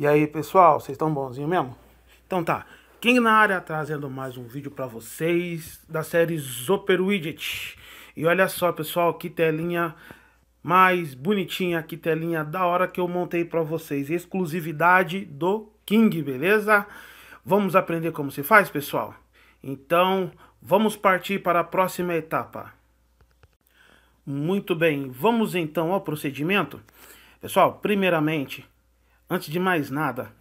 E aí, pessoal, vocês estão bonzinho mesmo? Então tá, King na área trazendo mais um vídeo para vocês da série Zoper Widget. E olha só, pessoal, que telinha mais bonitinha, que telinha da hora que eu montei para vocês. Exclusividade do King, beleza? Vamos aprender como se faz, pessoal? Então, vamos partir para a próxima etapa. Muito bem, vamos então ao procedimento. Pessoal, primeiramente, Antes de mais nada,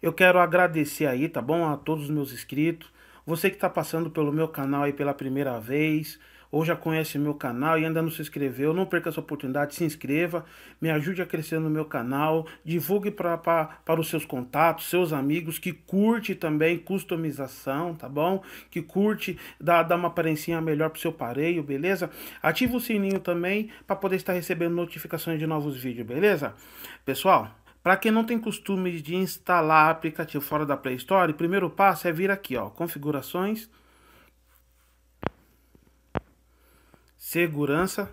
eu quero agradecer aí, tá bom? A todos os meus inscritos. Você que está passando pelo meu canal aí pela primeira vez, ou já conhece meu canal e ainda não se inscreveu, não perca essa oportunidade, se inscreva, me ajude a crescer no meu canal, divulgue para os seus contatos, seus amigos, que curte também customização, tá bom? Que curte, dar dá uma aparência melhor para o seu pareio, beleza? Ative o sininho também para poder estar recebendo notificações de novos vídeos, beleza? Pessoal, para quem não tem costume de instalar aplicativo fora da Play Store, o primeiro passo é vir aqui, ó, configurações, segurança,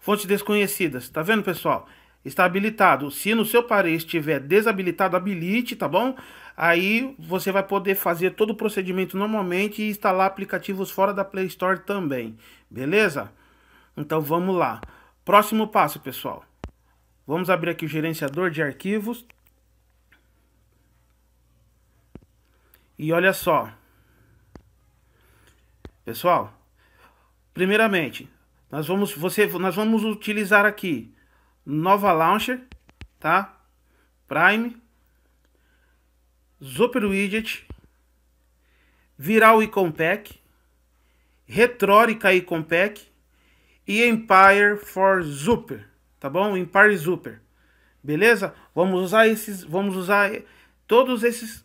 fontes desconhecidas. Tá vendo, pessoal? Está habilitado. Se no seu aparelho estiver desabilitado, habilite, tá bom? Aí você vai poder fazer todo o procedimento normalmente e instalar aplicativos fora da Play Store também, beleza? Então vamos lá. Próximo passo, pessoal. Vamos abrir aqui o gerenciador de arquivos. E olha só. Pessoal, primeiramente, nós vamos, você, nós vamos utilizar aqui Nova Launcher, tá? Prime, Zoper Widget, Viral Icon Pack, Retórica Icon Pack e Empire for Zuper tá bom? Em Paris Super. Beleza? Vamos usar esses, vamos usar todos esses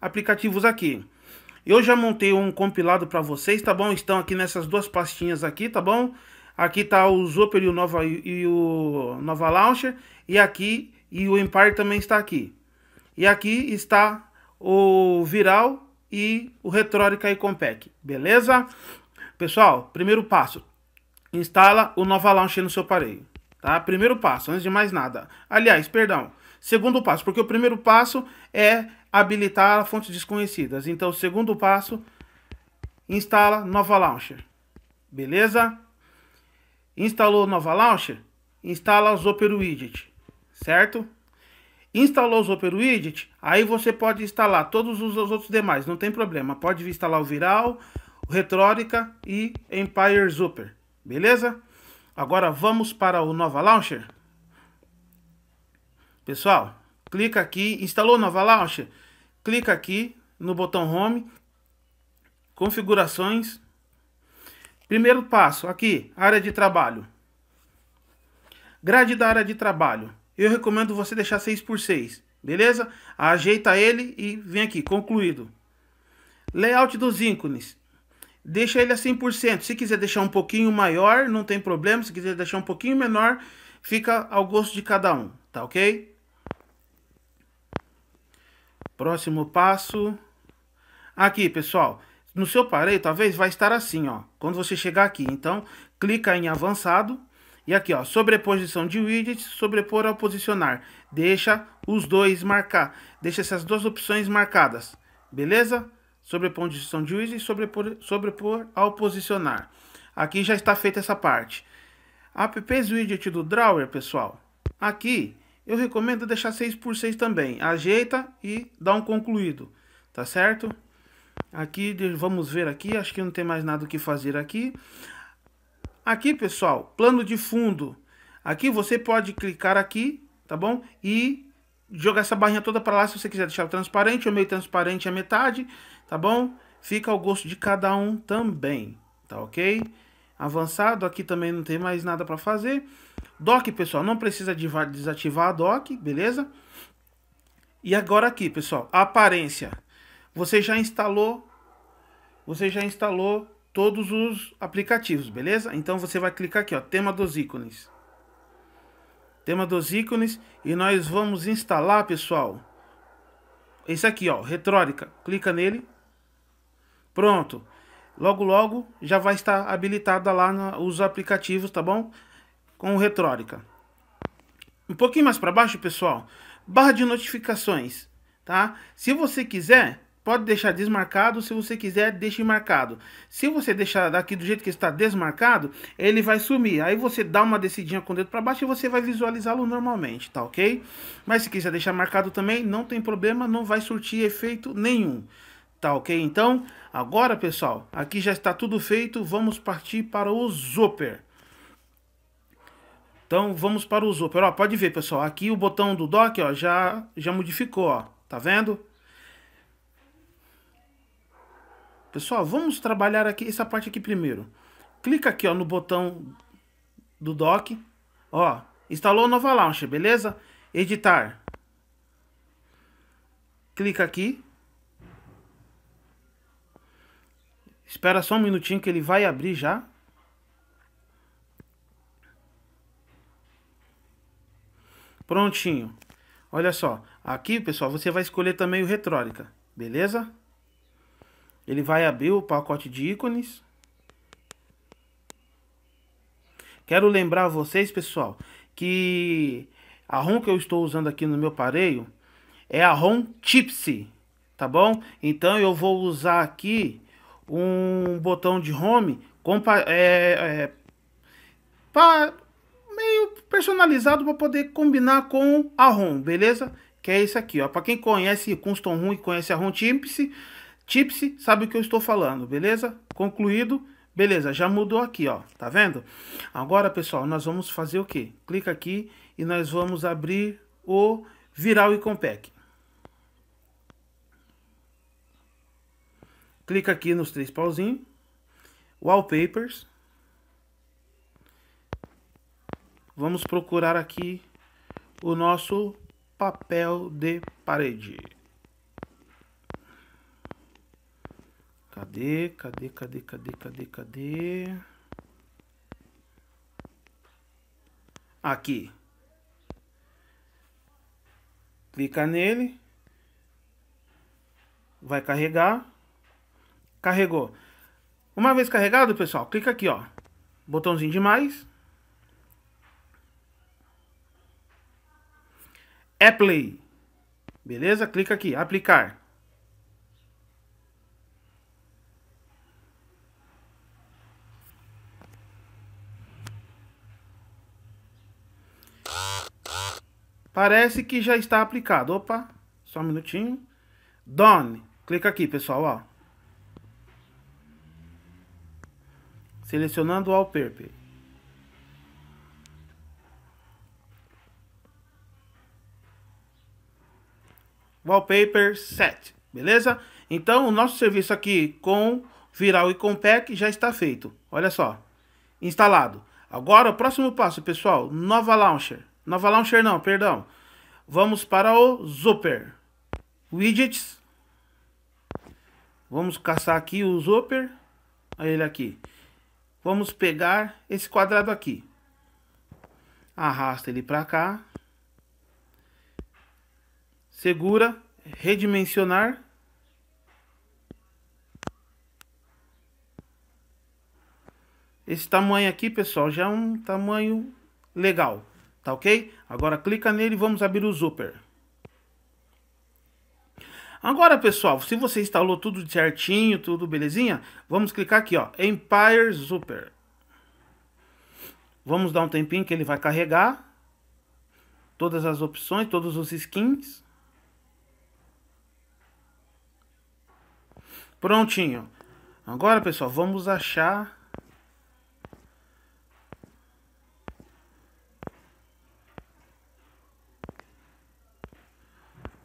aplicativos aqui. Eu já montei um compilado para vocês, tá bom? Estão aqui nessas duas pastinhas aqui, tá bom? Aqui tá o Super e o Nova e o Nova Launcher e aqui e o Empire também está aqui. E aqui está o Viral e o Retórica e Compact, beleza? Pessoal, primeiro passo, instala o Nova Launcher no seu aparelho. Tá? Primeiro passo, antes de mais nada. Aliás, perdão. Segundo passo, porque o primeiro passo é habilitar fontes desconhecidas. Então, segundo passo, instala Nova Launcher. Beleza? Instalou Nova Launcher? Instala os Opera Widget, certo? Instalou o Opera Widget, aí você pode instalar todos os outros demais, não tem problema. Pode instalar o Viral, o Retrórica e Empire Super, beleza? Agora vamos para o Nova Launcher. Pessoal, clica aqui, instalou o Nova Launcher? Clica aqui no botão Home, Configurações. Primeiro passo, aqui, área de trabalho. Grade da área de trabalho. Eu recomendo você deixar 6x6, beleza? Ajeita ele e vem aqui, concluído. Layout dos ícones deixa ele a 100%. Se quiser deixar um pouquinho maior, não tem problema. Se quiser deixar um pouquinho menor, fica ao gosto de cada um, tá ok? Próximo passo. Aqui, pessoal, no seu parei, talvez, vai estar assim, ó. Quando você chegar aqui, então, clica em avançado. E aqui, ó, sobreposição de widgets, sobrepor ao posicionar. Deixa os dois marcar. Deixa essas duas opções marcadas, beleza? sobreposição de juízo e sobrepor, sobrepor ao posicionar. Aqui já está feita essa parte. Apps widget do drawer, pessoal. Aqui eu recomendo deixar 6 por 6 também. Ajeita e dá um concluído, tá certo? Aqui, vamos ver aqui, acho que não tem mais nada o que fazer aqui. Aqui, pessoal, plano de fundo. Aqui você pode clicar aqui, tá bom? E jogar essa barrinha toda para lá se você quiser deixar transparente ou meio transparente a metade, tá bom? Fica ao gosto de cada um também, tá ok? Avançado, aqui também não tem mais nada para fazer. Dock, pessoal, não precisa desativar a dock, beleza? E agora aqui, pessoal, aparência. Você já instalou, você já instalou todos os aplicativos, beleza? Então você vai clicar aqui, ó, tema dos ícones tema dos ícones e nós vamos instalar, pessoal, esse aqui, ó, Retrórica. Clica nele. Pronto. Logo, logo já vai estar habilitada lá na, os aplicativos, tá bom? Com o Retrórica. Um pouquinho mais para baixo, pessoal, barra de notificações, tá? Se você quiser, Pode deixar desmarcado, se você quiser, deixe marcado. Se você deixar daqui do jeito que está desmarcado, ele vai sumir. Aí você dá uma descidinha com o dedo para baixo e você vai visualizá-lo normalmente, tá ok? Mas se quiser deixar marcado também, não tem problema, não vai surtir efeito nenhum. Tá ok? Então, agora pessoal, aqui já está tudo feito, vamos partir para o Zooper. Então vamos para o Zooper, ó, pode ver pessoal, aqui o botão do dock ó, já, já modificou, ó, tá vendo? Pessoal, vamos trabalhar aqui essa parte aqui primeiro. Clica aqui ó, no botão do dock. Ó, instalou Nova Launcher, beleza? Editar. Clica aqui. Espera só um minutinho que ele vai abrir já. Prontinho. Olha só, aqui pessoal, você vai escolher também o Retrórica, beleza? Ele vai abrir o pacote de ícones. Quero lembrar vocês, pessoal, que a ROM que eu estou usando aqui no meu pareio é a ROM Tipsy, tá bom? Então eu vou usar aqui um botão de home compa é, é, pra, meio personalizado para poder combinar com a ROM, beleza? Que é isso aqui, ó. Para quem conhece Custom ROM e conhece a ROM Tipsy, Tipsy sabe o que eu estou falando, beleza? Concluído. Beleza, já mudou aqui, ó. Tá vendo? Agora, pessoal, nós vamos fazer o quê? Clica aqui e nós vamos abrir o Viral e Compec. Clica aqui nos três pauzinhos. Wallpapers. Vamos procurar aqui o nosso papel de parede. Cadê? Cadê? Cadê? Cadê? Cadê? Cadê? Aqui. Clica nele. Vai carregar. Carregou. Uma vez carregado, pessoal, clica aqui, ó. Botãozinho de mais. É Beleza? Clica aqui, aplicar. Parece que já está aplicado. Opa, só um minutinho. Done. Clica aqui, pessoal, ó. Selecionando o wallpaper. Wallpaper set, beleza? Então, o nosso serviço aqui com Viral e com Pack já está feito. Olha só, instalado. Agora, o próximo passo, pessoal, Nova Launcher um xer não, perdão. Vamos para o Zooper. Widgets. Vamos caçar aqui o Zooper. Olha ele aqui. Vamos pegar esse quadrado aqui. Arrasta ele para cá. Segura. Redimensionar. Esse tamanho aqui, pessoal, já é um tamanho legal. Tá ok? Agora clica nele e vamos abrir o Zooper. Agora, pessoal, se você instalou tudo certinho, tudo belezinha, vamos clicar aqui, ó, Empire Super. Vamos dar um tempinho que ele vai carregar todas as opções, todos os skins. Prontinho. Agora, pessoal, vamos achar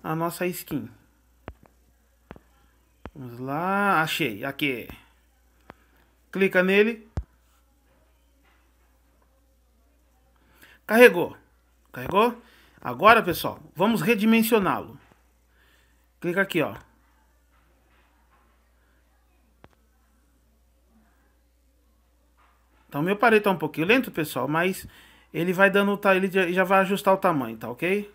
a nossa skin. Vamos lá, achei, aqui. Clica nele. Carregou. Carregou? Agora, pessoal, vamos redimensioná-lo. Clica aqui, ó. Então, meu parei tá é um pouquinho lento, pessoal, mas ele vai dando, ele já vai ajustar o tamanho, tá ok?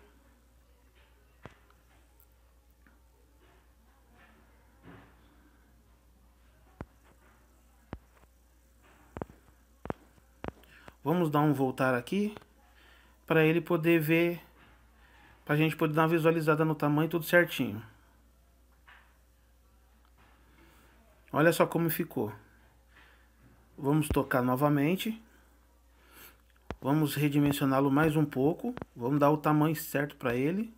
Vamos dar um voltar aqui para ele poder ver, para a gente poder dar uma visualizada no tamanho tudo certinho. Olha só como ficou. Vamos tocar novamente. Vamos redimensioná-lo mais um pouco. Vamos dar o tamanho certo para ele.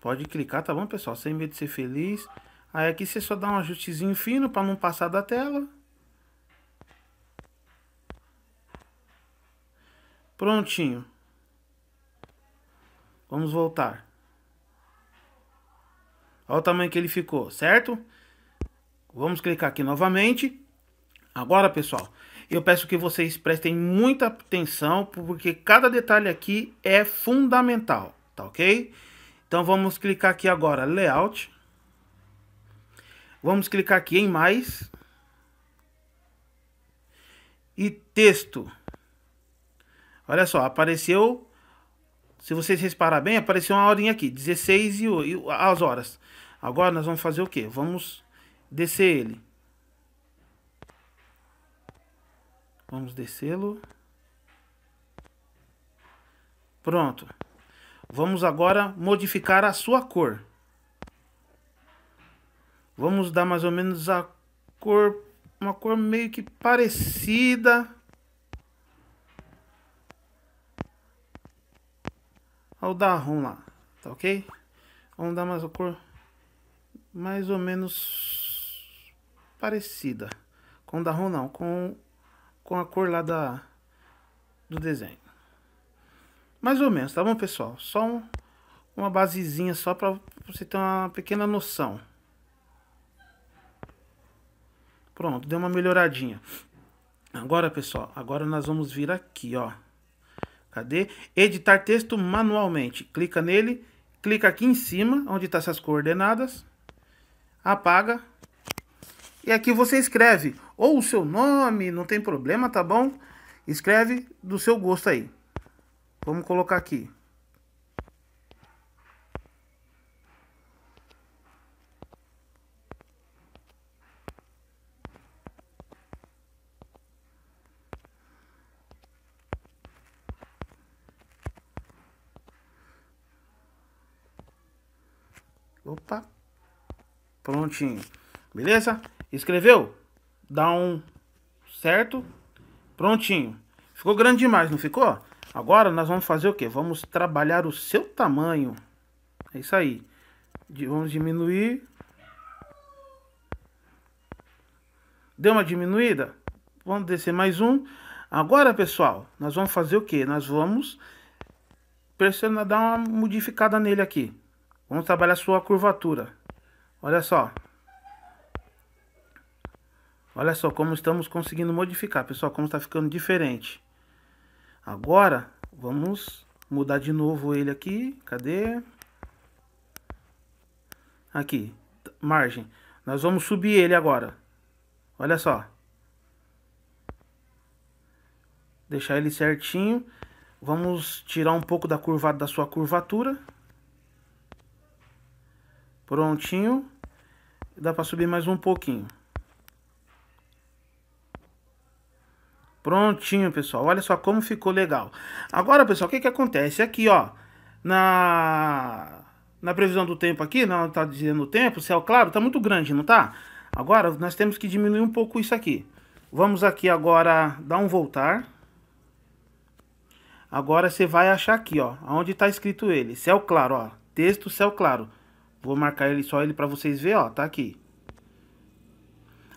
Pode clicar, tá bom, pessoal? Sem medo de ser feliz. Aí aqui você só dá um ajustezinho fino para não passar da tela. Prontinho. Vamos voltar. Olha o tamanho que ele ficou, certo? Vamos clicar aqui novamente. Agora, pessoal, eu peço que vocês prestem muita atenção, porque cada detalhe aqui é fundamental, tá ok? Então, vamos clicar aqui agora, Layout. Vamos clicar aqui em mais. E texto. Olha só, apareceu. Se vocês repararem, bem, apareceu uma horinha aqui. 16 e, e as horas. Agora nós vamos fazer o que? Vamos descer ele. Vamos descê-lo. Pronto. Vamos agora modificar a sua cor. Vamos dar mais ou menos a cor, uma cor meio que parecida ao da ROM lá, tá ok? Vamos dar mais uma cor mais ou menos parecida com o da ROM não, com, com a cor lá da, do desenho. Mais ou menos, tá bom pessoal? Só um, uma basezinha só para você ter uma pequena noção. Pronto, deu uma melhoradinha. Agora, pessoal, agora nós vamos vir aqui, ó. Cadê? Editar texto manualmente. Clica nele, clica aqui em cima, onde está essas coordenadas. Apaga. E aqui você escreve ou o seu nome, não tem problema, tá bom? Escreve do seu gosto aí. Vamos colocar aqui. Opa. Prontinho. Beleza? Escreveu? Dá um certo? Prontinho. Ficou grande demais, não ficou? Agora nós vamos fazer o que? Vamos trabalhar o seu tamanho. É isso aí. Vamos diminuir. Deu uma diminuída? Vamos descer mais um. Agora, pessoal, nós vamos fazer o que? Nós vamos pressionar, dar uma modificada nele aqui. Vamos trabalhar sua curvatura. Olha só. Olha só como estamos conseguindo modificar, pessoal, como está ficando diferente. Agora, vamos mudar de novo ele aqui. Cadê? Aqui, margem. Nós vamos subir ele agora. Olha só. Deixar ele certinho. Vamos tirar um pouco da curvada da sua curvatura. Prontinho. Dá para subir mais um pouquinho. Prontinho, pessoal. Olha só como ficou legal. Agora, pessoal, o que que acontece? Aqui, ó, na, na previsão do tempo aqui, não né, tá dizendo o tempo, céu claro, tá muito grande, não tá? Agora, nós temos que diminuir um pouco isso aqui. Vamos aqui agora dar um voltar. Agora você vai achar aqui, ó, onde tá escrito ele. Céu claro, ó. Texto céu claro. Vou marcar ele só ele para vocês verem, ó, tá aqui.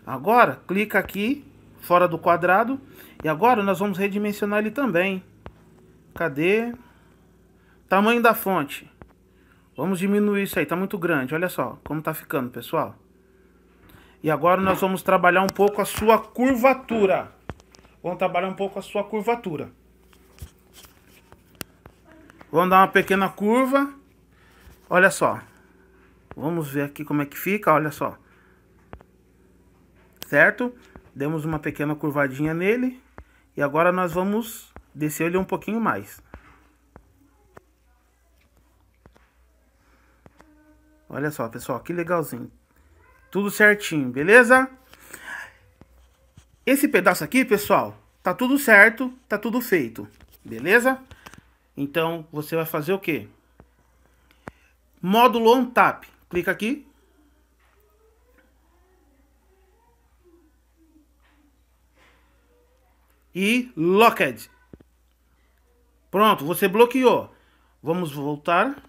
Agora, clica aqui, fora do quadrado. E agora nós vamos redimensionar ele também. Cadê? Tamanho da fonte. Vamos diminuir isso aí, tá muito grande. Olha só como tá ficando, pessoal. E agora nós vamos trabalhar um pouco a sua curvatura. Vamos trabalhar um pouco a sua curvatura. Vamos dar uma pequena curva. Olha só. Vamos ver aqui como é que fica, olha só. Certo? Demos uma pequena curvadinha nele. E agora nós vamos descer ele um pouquinho mais. Olha só, pessoal, que legalzinho. Tudo certinho, beleza? Esse pedaço aqui, pessoal, tá tudo certo, tá tudo feito, beleza? Então, você vai fazer o quê? Módulo on tap. Clica aqui. E locked. Pronto, você bloqueou. Vamos voltar.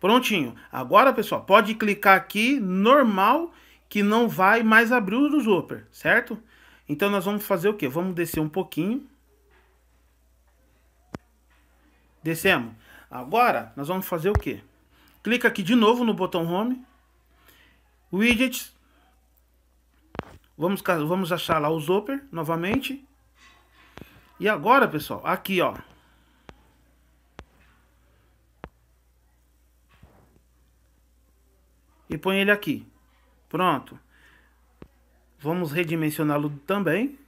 Prontinho. Agora, pessoal, pode clicar aqui, normal, que não vai mais abrir o zooper, certo? Então, nós vamos fazer o quê? Vamos descer um pouquinho. Descemos. Agora, nós vamos fazer o quê? Clica aqui de novo no botão Home. Widgets. Vamos, vamos achar lá o Zoper novamente. E agora, pessoal, aqui, ó. E põe ele aqui. Pronto. Vamos redimensioná-lo também.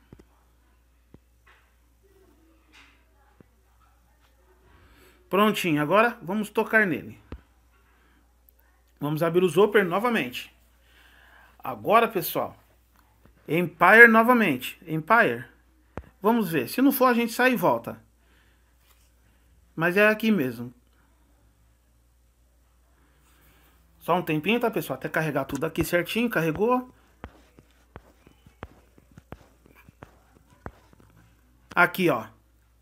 Prontinho, agora vamos tocar nele. Vamos abrir o Open novamente. Agora, pessoal. Empire novamente. Empire. Vamos ver. Se não for, a gente sai e volta. Mas é aqui mesmo. Só um tempinho, tá, pessoal? Até carregar tudo aqui certinho. Carregou. Aqui, ó.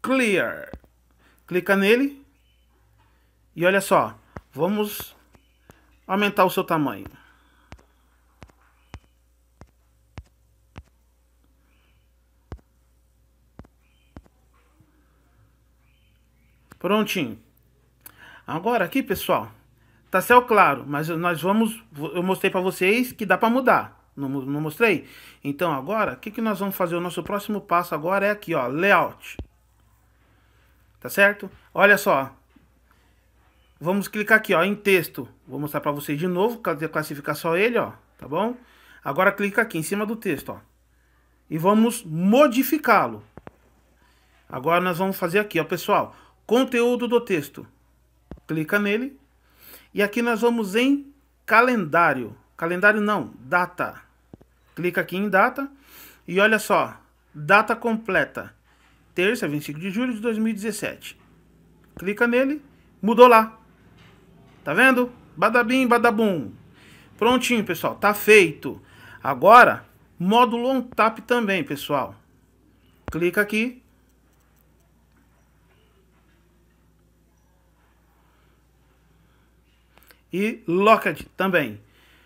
Clear. Clica nele. E olha só. Vamos aumentar o seu tamanho. Prontinho. Agora aqui, pessoal, tá céu claro, mas nós vamos, eu mostrei para vocês que dá para mudar. Não, não, mostrei? Então agora, o que, que nós vamos fazer? O nosso próximo passo agora é aqui, ó, layout. Tá certo? Olha só, Vamos clicar aqui, ó, em texto. Vou mostrar para vocês de novo, classificar só ele, ó, tá bom? Agora clica aqui em cima do texto, ó. E vamos modificá-lo. Agora nós vamos fazer aqui, ó, pessoal, conteúdo do texto. Clica nele. E aqui nós vamos em calendário. Calendário não, data. Clica aqui em data. E olha só, data completa. Terça, 25 de julho de 2017. Clica nele, mudou lá. Tá vendo? Badabim, badabum. Prontinho, pessoal. Tá feito. Agora, modo long tap também, pessoal. Clica aqui. E locked também.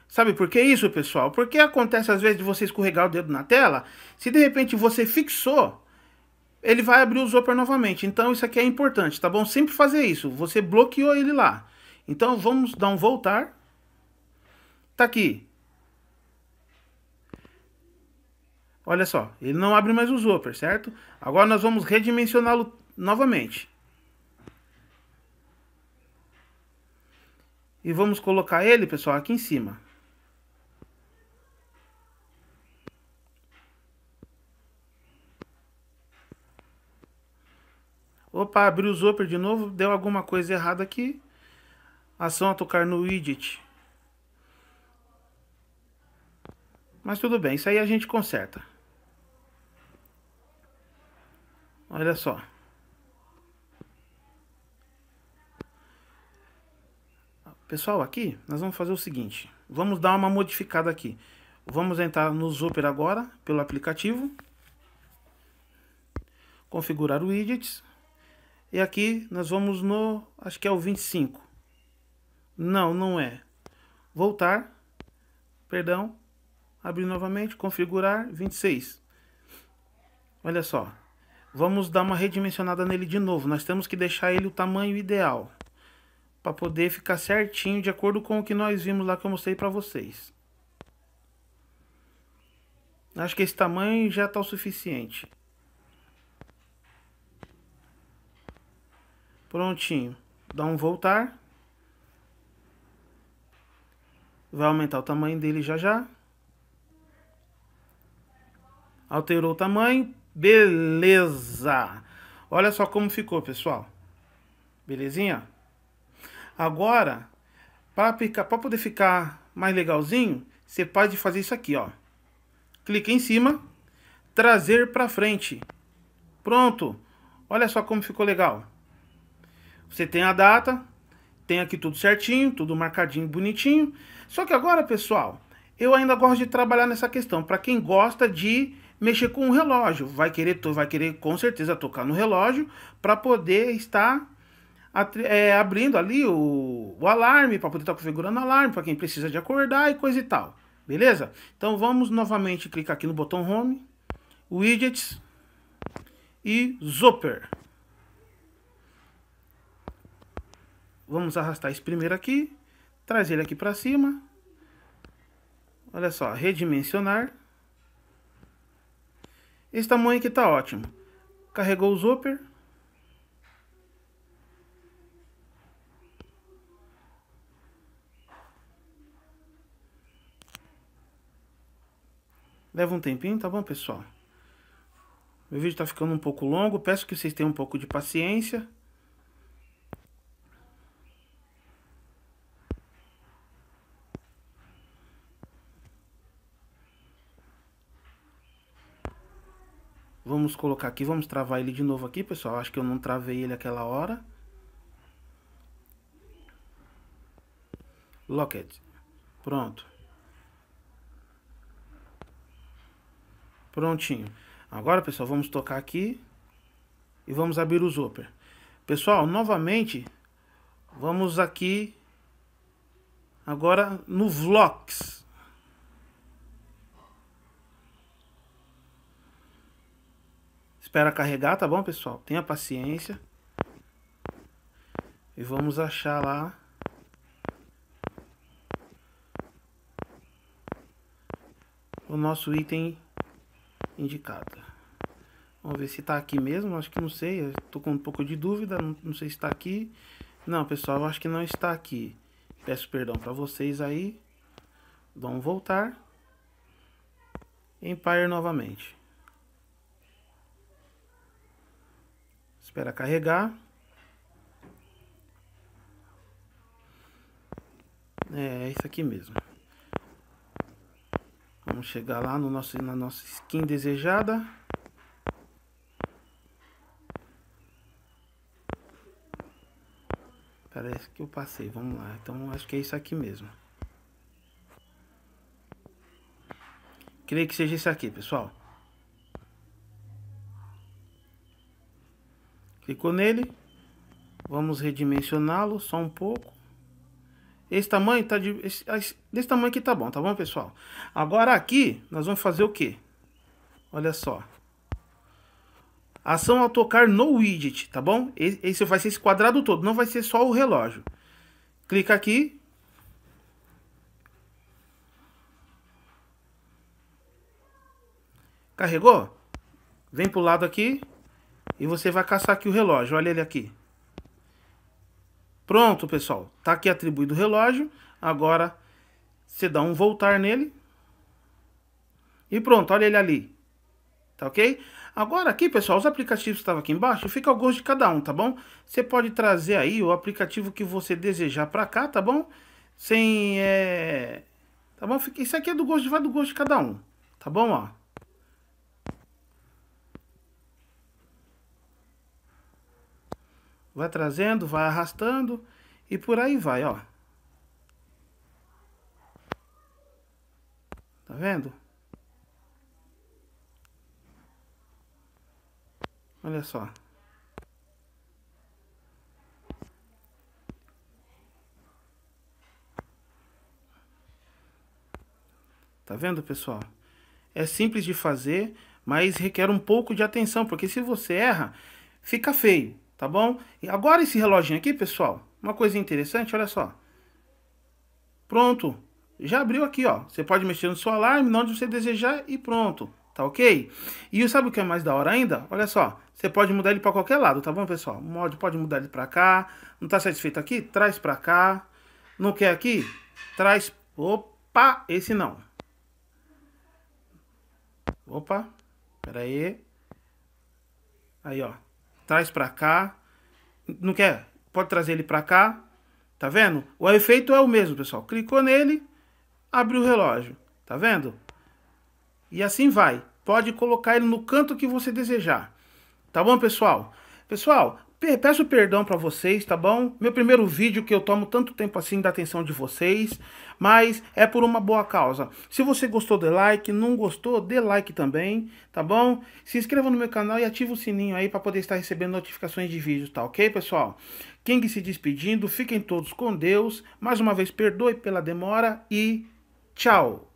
Sabe por que isso, pessoal? Porque acontece às vezes de você escorregar o dedo na tela. Se de repente você fixou, ele vai abrir o zopper novamente. Então isso aqui é importante, tá bom? Sempre fazer isso. Você bloqueou ele lá. Então vamos dar um voltar. Tá aqui. Olha só, ele não abre mais o whoppers, certo? Agora nós vamos redimensioná-lo novamente. E vamos colocar ele, pessoal, aqui em cima. Opa, abriu o zooper de novo, deu alguma coisa errada aqui ação a tocar no widget. Mas tudo bem, isso aí a gente conserta. Olha só. Pessoal, aqui nós vamos fazer o seguinte. Vamos dar uma modificada aqui. Vamos entrar no Zooper agora, pelo aplicativo. Configurar o widgets. E aqui nós vamos no, acho que é o 25. Não, não é. Voltar, perdão, abrir novamente, configurar, 26. Olha só, vamos dar uma redimensionada nele de novo. Nós temos que deixar ele o tamanho ideal para poder ficar certinho de acordo com o que nós vimos lá que eu mostrei para vocês. Acho que esse tamanho já está o suficiente. Prontinho. Dá um voltar. Vai aumentar o tamanho dele já já. Alterou o tamanho. Beleza. Olha só como ficou, pessoal. Belezinha? Agora, para poder ficar mais legalzinho, você pode fazer isso aqui, ó. Clica em cima, trazer para frente. Pronto. Olha só como ficou legal. Você tem a data, tem aqui tudo certinho, tudo marcadinho, bonitinho. Só que agora, pessoal, eu ainda gosto de trabalhar nessa questão. Para quem gosta de mexer com o relógio, vai querer, vai querer com certeza tocar no relógio para poder estar é, abrindo ali o, o alarme, para poder estar tá configurando o alarme, para quem precisa de acordar e coisa e tal. Beleza? Então vamos novamente clicar aqui no botão Home, Widgets e zopper Vamos arrastar esse primeiro aqui, traz ele aqui para cima. Olha só, redimensionar. Esse tamanho aqui tá ótimo. Carregou o zooper. Leva um tempinho, tá bom, pessoal? Meu vídeo tá ficando um pouco longo, peço que vocês tenham um pouco de paciência. Vamos colocar aqui, vamos travar ele de novo aqui, pessoal. Acho que eu não travei ele aquela hora. Locket. Pronto. Prontinho. Agora, pessoal, vamos tocar aqui e vamos abrir o zooper. Pessoal, novamente, vamos aqui agora no Vlogs. Espera carregar, tá bom, pessoal? Tenha paciência. E vamos achar lá. O nosso item indicado. Vamos ver se tá aqui mesmo. Acho que não sei. Eu tô com um pouco de dúvida. Não, não sei se tá aqui. Não, pessoal, acho que não está aqui. Peço perdão para vocês aí. Vamos voltar. Empire novamente. Espera carregar. É, é isso aqui mesmo. Vamos chegar lá no nosso, na nossa skin desejada. Parece que eu passei, vamos lá. Então acho que é isso aqui mesmo. Creio que seja isso aqui, pessoal. Clicou nele. Vamos redimensioná-lo só um pouco. Esse tamanho tá de, ah, esse, desse tamanho aqui tá bom, tá bom, pessoal? Agora aqui nós vamos fazer o quê? Olha só. Ação ao tocar no widget, tá bom? esse vai ser esse quadrado todo, não vai ser só o relógio. Clica aqui. Carregou? Vem pro lado aqui. E você vai caçar aqui o relógio, olha ele aqui. Pronto, pessoal. Tá aqui atribuído o relógio. Agora, você dá um voltar nele. E pronto, olha ele ali. Tá ok? Agora aqui, pessoal, os aplicativos que estavam aqui embaixo, fica ao gosto de cada um, tá bom? Você pode trazer aí o aplicativo que você desejar para cá, tá bom? Sem, é... Tá bom? Isso aqui é do gosto, vai do gosto de cada um, tá bom, ó? vai trazendo, vai arrastando e por aí vai, ó. Tá vendo? Olha só. Tá vendo, pessoal? É simples de fazer, mas requer um pouco de atenção, porque se você erra, fica feio tá bom? E agora esse reloginho aqui, pessoal, uma coisa interessante, olha só. Pronto, já abriu aqui, ó. Você pode mexer no seu alarme, onde você desejar e pronto, tá ok? E sabe o que é mais da hora ainda? Olha só, você pode mudar ele para qualquer lado, tá bom, pessoal? Mod pode mudar ele para cá. Não tá satisfeito aqui? Traz para cá. Não quer aqui? Traz. Opa, esse não. Opa, pera aí. Aí, ó traz para cá. Não quer? Pode trazer ele para cá. Tá vendo? O efeito é o mesmo, pessoal. Clicou nele, abriu o relógio. Tá vendo? E assim vai. Pode colocar ele no canto que você desejar. Tá bom, pessoal? Pessoal, peço perdão para vocês, tá bom? Meu primeiro vídeo que eu tomo tanto tempo assim da atenção de vocês, mas é por uma boa causa. Se você gostou, dê like, não gostou, dê like também, tá bom? Se inscreva no meu canal e ative o sininho aí para poder estar recebendo notificações de vídeos, tá ok, pessoal? King se despedindo, fiquem todos com Deus. Mais uma vez, perdoe pela demora e tchau!